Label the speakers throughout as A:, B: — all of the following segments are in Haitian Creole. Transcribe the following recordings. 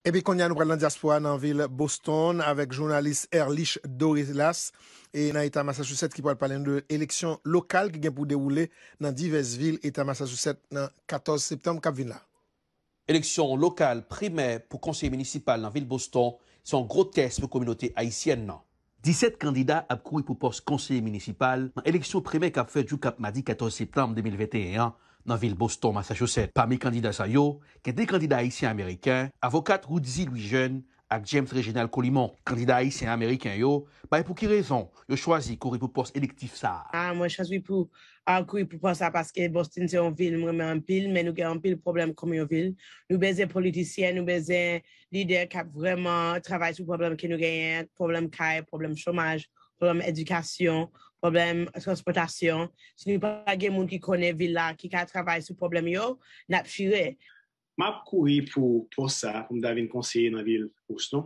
A: Ebi konya nou pral nan diaspoa nan vil Boston avek jounalist Erlich Dorilas e nan Eta Massachusset ki pral palen de eleksyon lokal ki gen pou dewoule nan divez vil Eta Massachusset nan 14 septem kap vin la.
B: Eleksyon lokal primer pou konseye municipal nan vil Boston son grotesk pou kominote Haitienne nan. 17 kandida ap koui pou pos konseye municipal nan eleksyon primer kap fej jou kap madi 14 septem 2021 nan vil Boston-Massachusset. Parmi kandida sa yo, ke de kandida Haitien-Amerikien, avokat Roudzi Louis-Jeune ak James Reginald Collimont, kandida Haitien-Amerikien yo, bay pou ki rezon yo chwazi kouri pou pos elektif sa.
C: Ah, Mwen chwazi pou akoui ah, pou pos sa paske Boston se yon vil mweme anpil men nou gen anpil problem kome yon vil. Nou beze politisyen, nou beze lider kap vreman travay sou problem ki nou gen problem kay, problem chomaj. problem edikasyon, problem transportasyon. Si nou pa gen moun ki kone villa, ki ka travay sou problem yo, nap fure.
D: Ma pou kouye pou pou sa, pou m da ven konseye nan vil bostan,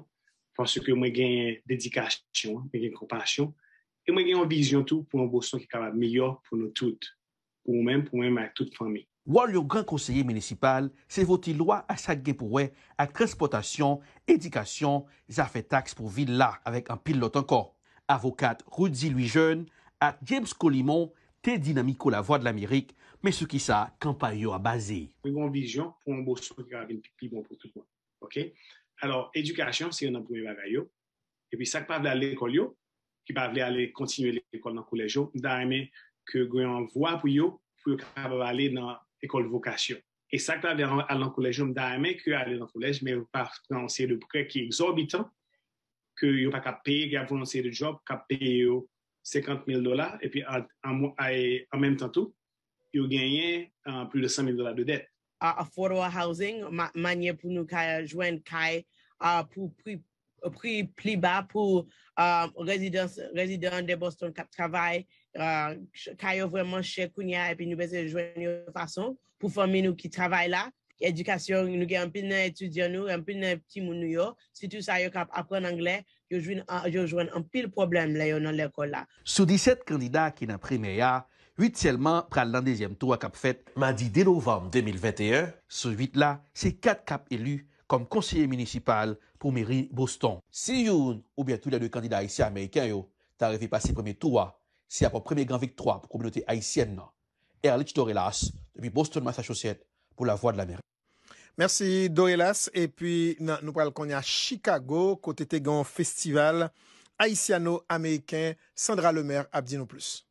D: pwansou ke mwen gen dedikasyon, mwen gen kompasyon, e mwen gen an vizyon tou pou mwen bostan ki ka la myo pou nou tout, pou mwen, pou mwen mwen tout pwame. Wou al yo gran konseye menisipal, se voti lwa asak gen pou we ak transportasyon,
B: edikasyon, zafet taks pou villa, avek an pilot anko. Avokat Roudzi Louisjeune at James Colimon te dinamiko la voa de l'Amerik, me sou ki
D: sa kampay yo a baze. Mwen bon vizyon pou mwen boso ki yon aven pipi bon pou tout mwen. Alors, edukasyon se yon anpouye vaga yo, e pi sak pa vle ale ekol yo, ki pa vle ale kontinuye l'ekol nan koulej yo, mda reme ke gwen anvwa pou yo pou yo kapaba vle ale nan ekol vokasyon. E sak pa vle ale nan koulej yo mda reme ke ale nan koulej, mwen partan se yon prek ki exorbitan, que ont payé qu'à payer gen de job, ka paye 50 000 dollars, et puis en, même temps tout, yo gagné euh, plus de 100 000 dollars de dette.
C: affordable housing, ma pour pour nous joindre CAI, euh, pour uh, prix plus bas pour les euh, résidents de Boston qui travaillent, uh, vraiment vraiment et et puis nous nou de façon pour façon pour qui travaillent là. Edukasyon nou gen anpil nan etudyon nou, anpil nan timoun nou yo. Si tout sa yo kap apren anglè, yo jwen anpil problem la yo nan lèkò la.
B: Sou 17 kandida ki nan premè ya, 8 selman pral nan dezyem tou a kap fèt. Ma di de louvam 2021, sou 8 la, se 4 kap elu kom konsye municipal pou Meri Boston. Si yon oubyen tout la 2 kandida aisyan-amèyken yo, ta revi pasi premè tou a, se apon premè gangvik 3 pou kouminote aisyen nan. Erlich Torelas, debi Boston Massachoset, pou la Voix de l'Amérique. Merci Doelas. Et puis, nous
A: parlons qu'on à Chicago, côté Tégan Festival haïtiano-américain. Sandra Lemaire Abdino plus.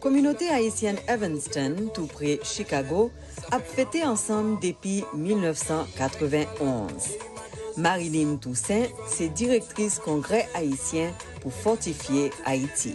C: Communauté haïtienne Evanston, tout près Chicago, a fêté ensemble depuis 1991. Marilyn Toussaint, c'est directrice congrès haïtien pour fortifier Haïti.